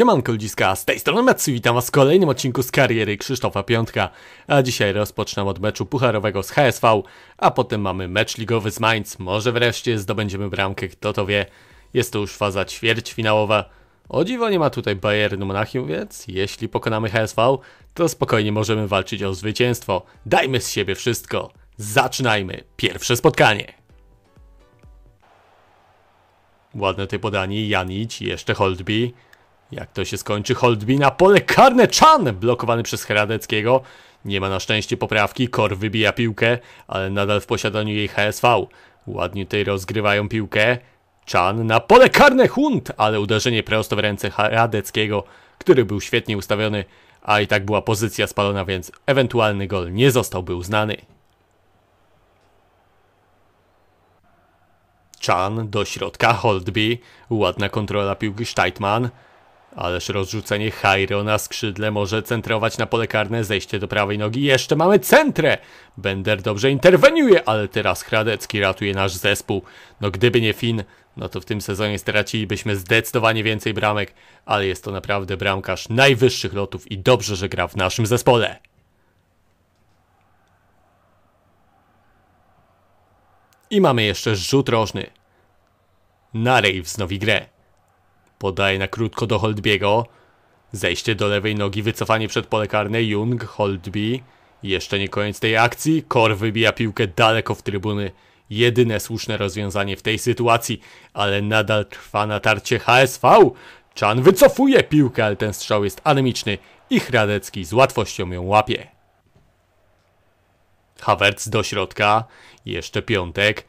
Siemanko ludziska, z tej strony Matsu witam was w kolejnym odcinku z kariery Krzysztofa Piątka. A dzisiaj rozpocznę od meczu pucharowego z HSV, a potem mamy mecz ligowy z Mainz. Może wreszcie zdobędziemy bramkę, kto to wie. Jest to już faza ćwierćfinałowa. O dziwo nie ma tutaj Bayernu Monachium, więc jeśli pokonamy HSV, to spokojnie możemy walczyć o zwycięstwo. Dajmy z siebie wszystko. Zaczynajmy pierwsze spotkanie. Ładne te podanie, Janić, jeszcze Holdby. Jak to się skończy? na pole karne Chan blokowany przez Hradeckiego. Nie ma na szczęście poprawki, Kor wybija piłkę, ale nadal w posiadaniu jej HSV. Ładnie tutaj rozgrywają piłkę. Chan na pole karne Hunt, ale uderzenie prosto w ręce Hradeckiego, który był świetnie ustawiony, a i tak była pozycja spalona, więc ewentualny gol nie zostałby uznany. Chan do środka, Holdby, ładna kontrola piłki Steitman. Ależ rozrzucenie Jairo na skrzydle może centrować na pole karne zejście do prawej nogi. Jeszcze mamy centrę! Bender dobrze interweniuje, ale teraz Hradecki ratuje nasz zespół. No gdyby nie Fin, no to w tym sezonie stracilibyśmy zdecydowanie więcej bramek, ale jest to naprawdę bramkarz najwyższych lotów i dobrze, że gra w naszym zespole. I mamy jeszcze rzut rożny. Narej wznowi grę. Podaje na krótko do Holdbiego. Zejście do lewej nogi, wycofanie przed pole karne. Jung, Holdby. Jeszcze nie koniec tej akcji. Kor wybija piłkę daleko w trybuny. Jedyne słuszne rozwiązanie w tej sytuacji, ale nadal trwa natarcie HSV. Chan wycofuje piłkę, ale ten strzał jest anemiczny i Hradecki z łatwością ją łapie. Havertz do środka, jeszcze piątek,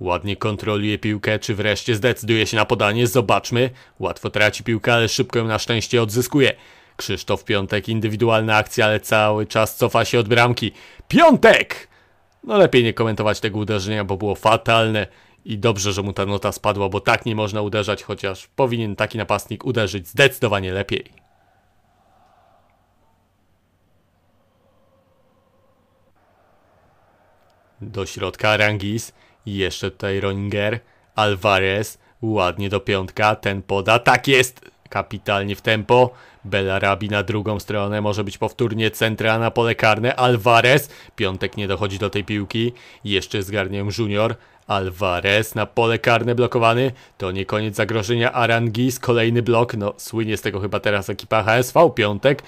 Ładnie kontroluje piłkę, czy wreszcie zdecyduje się na podanie, zobaczmy. Łatwo traci piłkę, ale szybko ją na szczęście odzyskuje. Krzysztof Piątek, indywidualna akcja, ale cały czas cofa się od bramki. Piątek! No lepiej nie komentować tego uderzenia, bo było fatalne i dobrze, że mu ta nota spadła, bo tak nie można uderzać, chociaż powinien taki napastnik uderzyć zdecydowanie lepiej. do środka Rangis jeszcze tutaj Roninger, Alvarez, ładnie do piątka, ten poda, tak jest! Kapitalnie w tempo, Belarabi na drugą stronę, może być powtórnie centra na pole karne, Alvarez, piątek nie dochodzi do tej piłki, jeszcze zgarnię Junior, Alvarez na pole karne blokowany. To nie koniec zagrożenia Arangis. Kolejny blok. No, słynie z tego chyba teraz ekipa HSV. Piątek.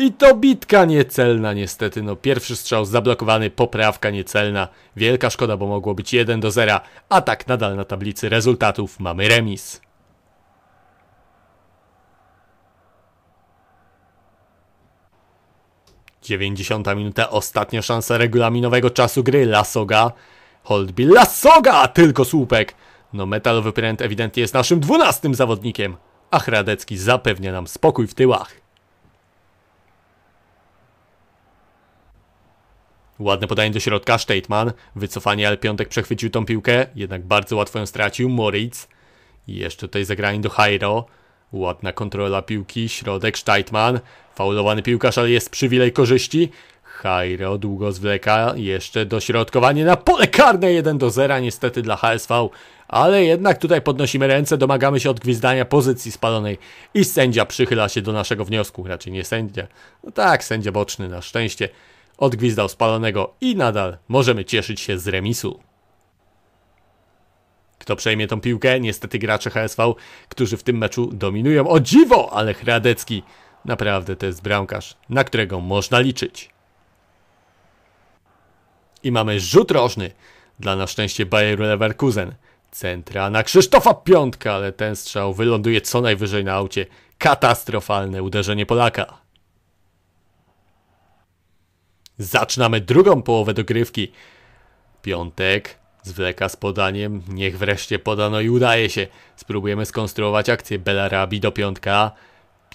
I to bitka niecelna niestety, no pierwszy strzał zablokowany, poprawka niecelna. Wielka szkoda, bo mogło być 1 do 0, a tak nadal na tablicy rezultatów mamy remis. Dziewięćdziesiąta minuta, ostatnia szansa regulaminowego czasu gry, Lasoga, Holdby, Lasoga, tylko słupek. No metalowy pręt ewidentnie jest naszym dwunastym zawodnikiem, a Hradecki zapewnia nam spokój w tyłach. Ładne podanie do środka, Stateman. Wycofanie, ale Piątek przechwycił tą piłkę, jednak bardzo łatwo ją stracił. Moritz. Jeszcze tutaj zagranie do Jairo. Ładna kontrola piłki, środek, Stateman. Faulowany piłkarz, ale jest przywilej korzyści. Jairo długo zwleka, jeszcze dośrodkowanie na pole karne 1 do 0 niestety dla HSV, ale jednak tutaj podnosimy ręce, domagamy się odgwizdania pozycji spalonej i sędzia przychyla się do naszego wniosku, raczej nie sędzia, no tak, sędzia boczny na szczęście odgwizdał spalonego i nadal możemy cieszyć się z remisu. Kto przejmie tą piłkę? Niestety gracze HSV, którzy w tym meczu dominują. O dziwo, ale Hradecki naprawdę to jest bramkarz, na którego można liczyć. I mamy rzut rożny dla na szczęście Bayeru Leverkusen. Centra na Krzysztofa Piątka, ale ten strzał wyląduje co najwyżej na aucie. Katastrofalne uderzenie Polaka. Zaczynamy drugą połowę dogrywki. Piątek zwleka z podaniem. Niech wreszcie podano i udaje się. Spróbujemy skonstruować akcję Belarabi do piątka.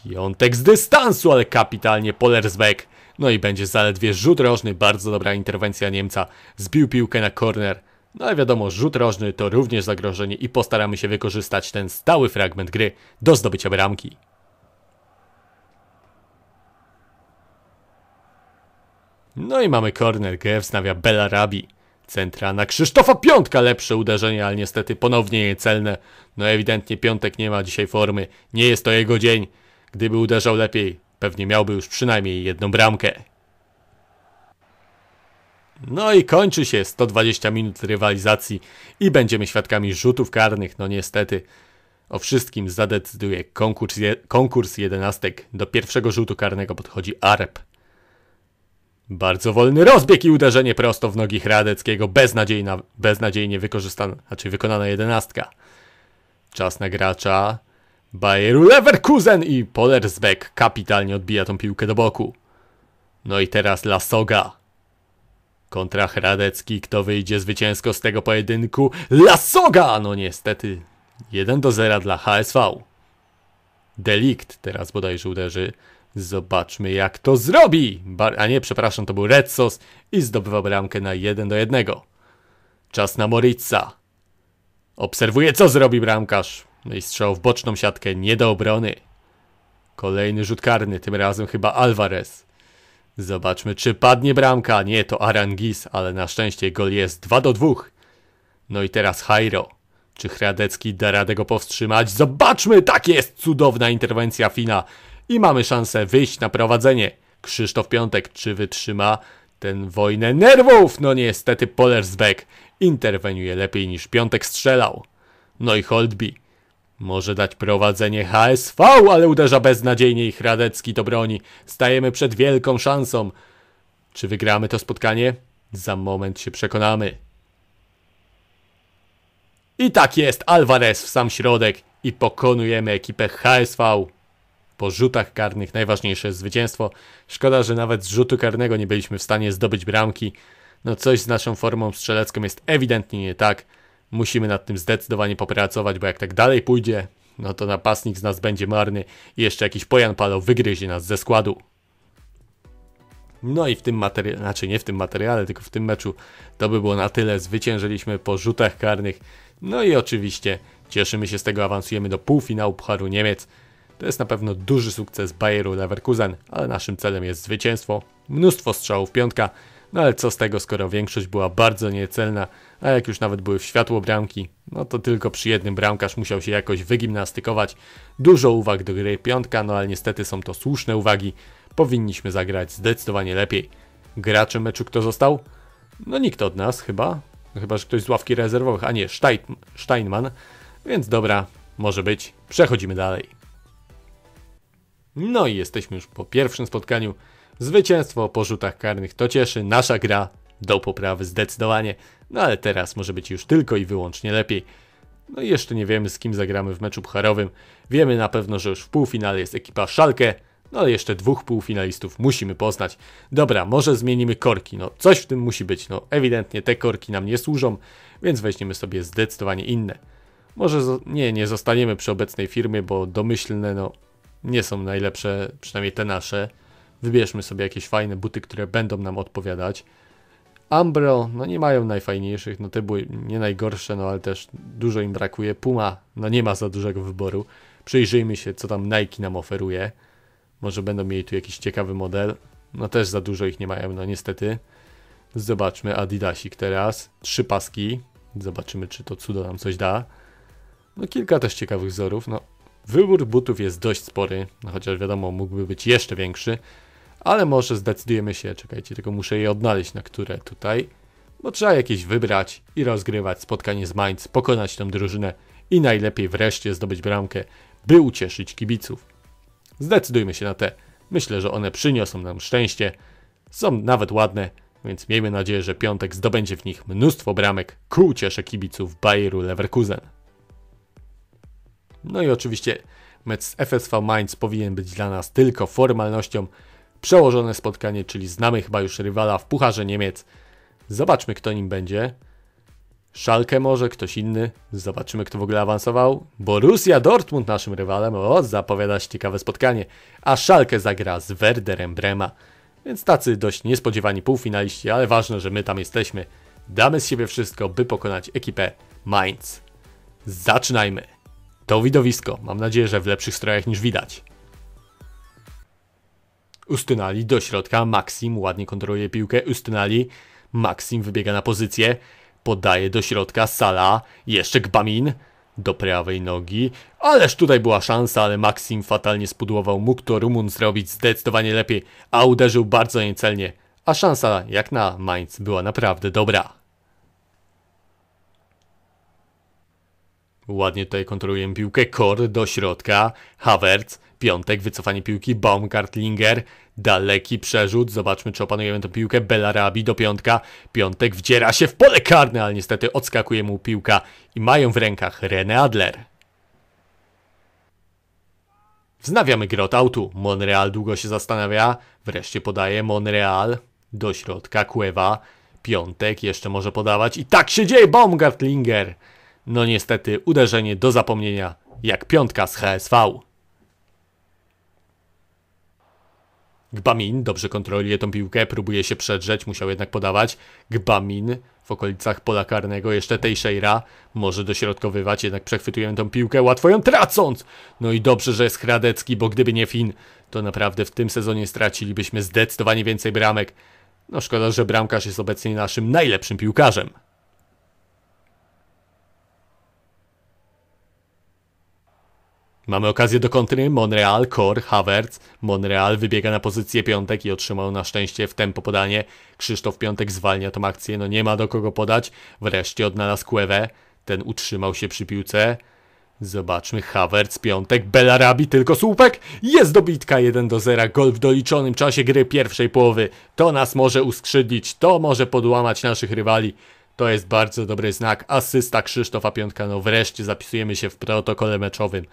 Piątek z dystansu, ale kapitalnie Polersbeck. No i będzie zaledwie rzut rożny. Bardzo dobra interwencja Niemca. Zbił piłkę na korner. No ale wiadomo, rzut rożny to również zagrożenie i postaramy się wykorzystać ten stały fragment gry do zdobycia bramki. No i mamy corner, grę wznawia Belarabi. Centra na Krzysztofa Piątka, lepsze uderzenie, ale niestety ponownie niecelne. No ewidentnie Piątek nie ma dzisiaj formy, nie jest to jego dzień. Gdyby uderzał lepiej, pewnie miałby już przynajmniej jedną bramkę. No i kończy się 120 minut rywalizacji i będziemy świadkami rzutów karnych, no niestety. O wszystkim zadecyduje konkurs, je, konkurs jedenastek. Do pierwszego rzutu karnego podchodzi Arp. Bardzo wolny rozbieg i uderzenie prosto w nogi Hradeckiego, beznadziejna, beznadziejnie wykorzystana, znaczy wykonana jedenastka. Czas na gracza Bayeru Leverkusen i Polersbeck kapitalnie odbija tą piłkę do boku. No i teraz Lasoga. Kontra Hradecki, kto wyjdzie zwycięsko z tego pojedynku? Lasoga! No niestety, 1 do 0 dla HSV. Delikt teraz bodajże uderzy. Zobaczmy, jak to zrobi. Bar a nie, przepraszam, to był Red i zdobywa bramkę na 1 do 1. Czas na Moritza. Obserwuje, co zrobi bramkarz. No i strzał w boczną siatkę, nie do obrony. Kolejny rzut karny, tym razem chyba Alvarez. Zobaczmy, czy padnie bramka. Nie, to Arangis, ale na szczęście gol jest 2 do 2. No i teraz Jairo. Czy Hradecki da radę go powstrzymać? Zobaczmy, tak jest! Cudowna interwencja Fina i mamy szansę wyjść na prowadzenie. Krzysztof Piątek, czy wytrzyma ten wojnę nerwów? No niestety Polersbeck interweniuje lepiej niż Piątek strzelał. No i Holdby. Może dać prowadzenie HSV, ale uderza beznadziejnie i Hradecki do broni. Stajemy przed wielką szansą. Czy wygramy to spotkanie? Za moment się przekonamy. I tak jest, Alvarez w sam środek i pokonujemy ekipę HSV po rzutach karnych najważniejsze jest zwycięstwo. Szkoda, że nawet z rzutu karnego nie byliśmy w stanie zdobyć bramki. No coś z naszą formą strzelecką jest ewidentnie nie tak. Musimy nad tym zdecydowanie popracować, bo jak tak dalej pójdzie, no to napastnik z nas będzie marny i jeszcze jakiś Pojan Palo wygryzie nas ze składu. No i w tym materiale, znaczy nie w tym materiale, tylko w tym meczu to by było na tyle. Zwyciężyliśmy po rzutach karnych. No i oczywiście cieszymy się z tego, awansujemy do półfinału Pucharu Niemiec. To jest na pewno duży sukces Bayeru Leverkusen, ale naszym celem jest zwycięstwo. Mnóstwo strzałów piątka, no ale co z tego, skoro większość była bardzo niecelna, a jak już nawet były w światło bramki, no to tylko przy jednym bramkarz musiał się jakoś wygimnastykować. Dużo uwag do gry piątka, no ale niestety są to słuszne uwagi. Powinniśmy zagrać zdecydowanie lepiej. Graczem meczu kto został? No nikt od nas chyba. No, chyba, że ktoś z ławki rezerwowych, a nie Stein Steinman. Więc dobra, może być. Przechodzimy dalej. No i jesteśmy już po pierwszym spotkaniu. Zwycięstwo po rzutach karnych to cieszy. Nasza gra do poprawy zdecydowanie. No ale teraz może być już tylko i wyłącznie lepiej. No i jeszcze nie wiemy z kim zagramy w meczu pucharowym. Wiemy na pewno, że już w półfinale jest ekipa Szalkę. No ale jeszcze dwóch półfinalistów musimy poznać. Dobra, może zmienimy korki. No coś w tym musi być. No ewidentnie te korki nam nie służą, więc weźmiemy sobie zdecydowanie inne. Może nie, nie zostaniemy przy obecnej firmie, bo domyślne no nie są najlepsze, przynajmniej te nasze. Wybierzmy sobie jakieś fajne buty, które będą nam odpowiadać. Ambro, no nie mają najfajniejszych, no te były nie najgorsze, no ale też dużo im brakuje. Puma, no nie ma za dużego wyboru. Przyjrzyjmy się, co tam Nike nam oferuje. Może będą mieli tu jakiś ciekawy model. No też za dużo ich nie mają, no niestety. Zobaczmy Adidasik teraz. Trzy paski. Zobaczymy, czy to cudo nam coś da. No kilka też ciekawych wzorów. No Wybór butów jest dość spory, no chociaż wiadomo, mógłby być jeszcze większy, ale może zdecydujemy się, czekajcie, tylko muszę je odnaleźć, na które tutaj, bo trzeba jakieś wybrać i rozgrywać spotkanie z Mainz, pokonać tę drużynę i najlepiej wreszcie zdobyć bramkę, by ucieszyć kibiców. Zdecydujmy się na te. Myślę, że one przyniosą nam szczęście, są nawet ładne, więc miejmy nadzieję, że piątek zdobędzie w nich mnóstwo bramek ku uciesze kibiców Bayeru Leverkusen. No i oczywiście mecz z FSV Mainz powinien być dla nas tylko formalnością. Przełożone spotkanie, czyli znamy chyba już rywala w Pucharze Niemiec. Zobaczmy, kto nim będzie. Szalkę może, ktoś inny. Zobaczymy, kto w ogóle awansował. Borussia Dortmund naszym rywalem. O, zapowiada się ciekawe spotkanie. A Szalkę zagra z Werderem Brema. Więc tacy dość niespodziewani półfinaliści, ale ważne, że my tam jesteśmy. Damy z siebie wszystko, by pokonać ekipę Mainz. Zaczynajmy! To widowisko, mam nadzieję, że w lepszych strojach niż widać. Ustynali do środka, Maxim ładnie kontroluje piłkę, Ustynali, Maxim wybiega na pozycję, podaje do środka, Sala, jeszcze Gbamin, do prawej nogi, ależ tutaj była szansa, ale Maxim fatalnie spudłował, mógł to Rumun zrobić zdecydowanie lepiej, a uderzył bardzo niecelnie, a szansa jak na Mainz była naprawdę dobra. Ładnie tutaj kontrolujemy piłkę. Kor do środka. Havertz. Piątek, wycofanie piłki. Baumgartlinger. Daleki przerzut. Zobaczmy, czy opanujemy tę piłkę. Belarabi do piątka. Piątek wdziera się w pole karne, ale niestety odskakuje mu piłka i mają w rękach René Adler. Wznawiamy grę od autu. Monreal długo się zastanawia. Wreszcie podaje Monreal do środka. Kueva. Piątek jeszcze może podawać. I tak się dzieje Baumgartlinger. No niestety uderzenie do zapomnienia, jak piątka z HSV. Gbamin dobrze kontroluje tą piłkę, próbuje się przedrzeć, musiał jednak podawać. Gbamin w okolicach pola karnego, jeszcze tej Sheira, może dośrodkowywać, jednak przechwytujemy tą piłkę, łatwo ją tracąc! No i dobrze, że jest Hradecki, bo gdyby nie Fin, to naprawdę w tym sezonie stracilibyśmy zdecydowanie więcej bramek. No szkoda, że bramkarz jest obecnie naszym najlepszym piłkarzem. Mamy okazję do kontry. Monreal, Kor, Havertz. Monreal wybiega na pozycję piątek i otrzymał na szczęście w tempo podanie. Krzysztof Piątek zwalnia tą akcję. No nie ma do kogo podać. Wreszcie odnalazł Kłewę. Ten utrzymał się przy piłce. Zobaczmy, Havertz, Piątek, rabi tylko słupek. Jest dobitka 1 do 0. Gol w doliczonym czasie gry pierwszej połowy. To nas może uskrzydlić. To może podłamać naszych rywali. To jest bardzo dobry znak. Asysta Krzysztofa Piątka. No wreszcie zapisujemy się w protokole meczowym.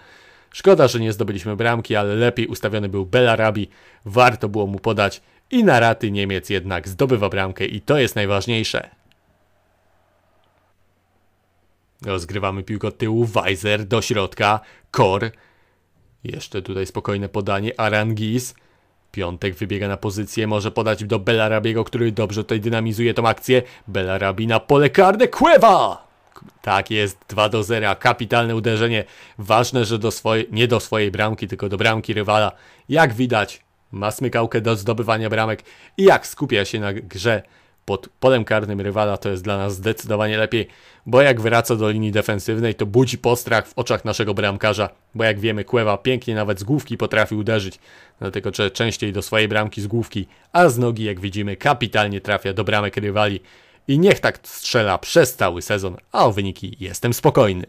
Szkoda, że nie zdobyliśmy bramki, ale lepiej ustawiony był Belarabi. Warto było mu podać i na raty Niemiec jednak zdobywa bramkę i to jest najważniejsze. Rozgrywamy piłkę od tyłu, Weiser do środka, Kor. Jeszcze tutaj spokojne podanie, Arangis. Piątek wybiega na pozycję, może podać do Belarabiego, który dobrze tutaj dynamizuje tą akcję. Belarabi na pole karne, Cueva! Tak jest, 2 do 0, kapitalne uderzenie. Ważne, że do swojej, nie do swojej bramki, tylko do bramki rywala. Jak widać, ma smykałkę do zdobywania bramek i jak skupia się na grze pod polem karnym rywala, to jest dla nas zdecydowanie lepiej, bo jak wraca do linii defensywnej, to budzi postrach w oczach naszego bramkarza, bo jak wiemy, Kłewa pięknie nawet z główki potrafi uderzyć, dlatego że częściej do swojej bramki z główki, a z nogi, jak widzimy, kapitalnie trafia do bramek rywali i niech tak strzela przez cały sezon, a o wyniki jestem spokojny.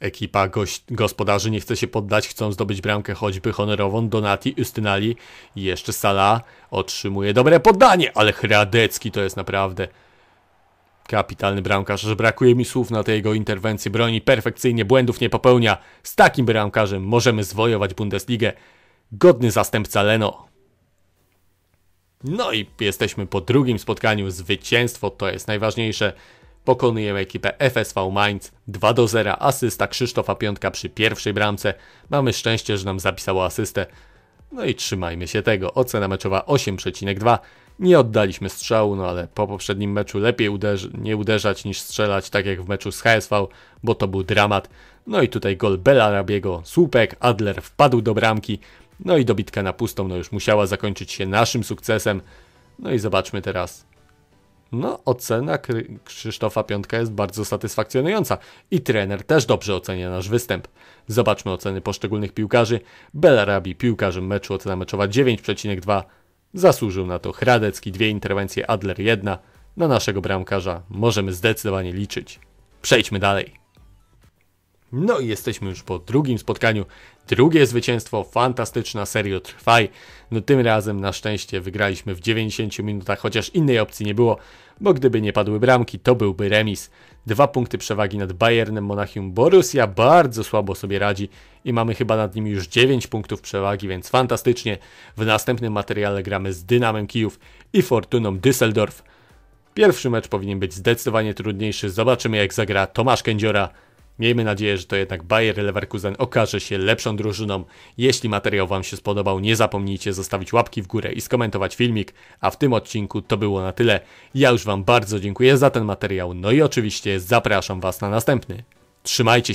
Ekipa gość, gospodarzy nie chce się poddać, chcą zdobyć bramkę choćby honorową. Donati, Ustynali i jeszcze Sala otrzymuje dobre poddanie, ale Hradecki to jest naprawdę kapitalny bramkarz, że brakuje mi słów na tej jego interwencji. Broni perfekcyjnie, błędów nie popełnia. Z takim bramkarzem możemy zwojować Bundesligę. Godny zastępca Leno. No i jesteśmy po drugim spotkaniu. Zwycięstwo to jest najważniejsze. Pokonujemy ekipę FSV Mainz 2 do 0. Asysta Krzysztofa Piątka przy pierwszej bramce. Mamy szczęście, że nam zapisało asystę. No i trzymajmy się tego. Ocena meczowa 8,2. Nie oddaliśmy strzału, no ale po poprzednim meczu lepiej nie uderzać niż strzelać, tak jak w meczu z HSV, bo to był dramat. No i tutaj gol Bela Rabiego, słupek, Adler wpadł do bramki. No i dobitka na pustą, no już musiała zakończyć się naszym sukcesem. No i zobaczmy teraz. No, ocena Krzysztofa Piątka jest bardzo satysfakcjonująca i trener też dobrze ocenia nasz występ. Zobaczmy oceny poszczególnych piłkarzy. Belarabi piłkarzem meczu ocena meczowa 9,2. Zasłużył na to Hradecki, dwie interwencje, Adler jedna Na naszego bramkarza możemy zdecydowanie liczyć. Przejdźmy dalej. No i jesteśmy już po drugim spotkaniu. Drugie zwycięstwo, fantastyczna serio trwaj. No tym razem na szczęście wygraliśmy w 90 minutach, chociaż innej opcji nie było, bo gdyby nie padły bramki, to byłby remis. Dwa punkty przewagi nad Bayernem Monachium. Borussia bardzo słabo sobie radzi i mamy chyba nad nimi już 9 punktów przewagi, więc fantastycznie. W następnym materiale gramy z Dynamem Kijów i Fortuną Düsseldorf. Pierwszy mecz powinien być zdecydowanie trudniejszy. Zobaczymy jak zagra Tomasz Kędziora. Miejmy nadzieję, że to jednak Bayer Leverkusen okaże się lepszą drużyną. Jeśli materiał Wam się spodobał, nie zapomnijcie zostawić łapki w górę i skomentować filmik. A w tym odcinku to było na tyle. Ja już Wam bardzo dziękuję za ten materiał, no i oczywiście zapraszam Was na następny. Trzymajcie się!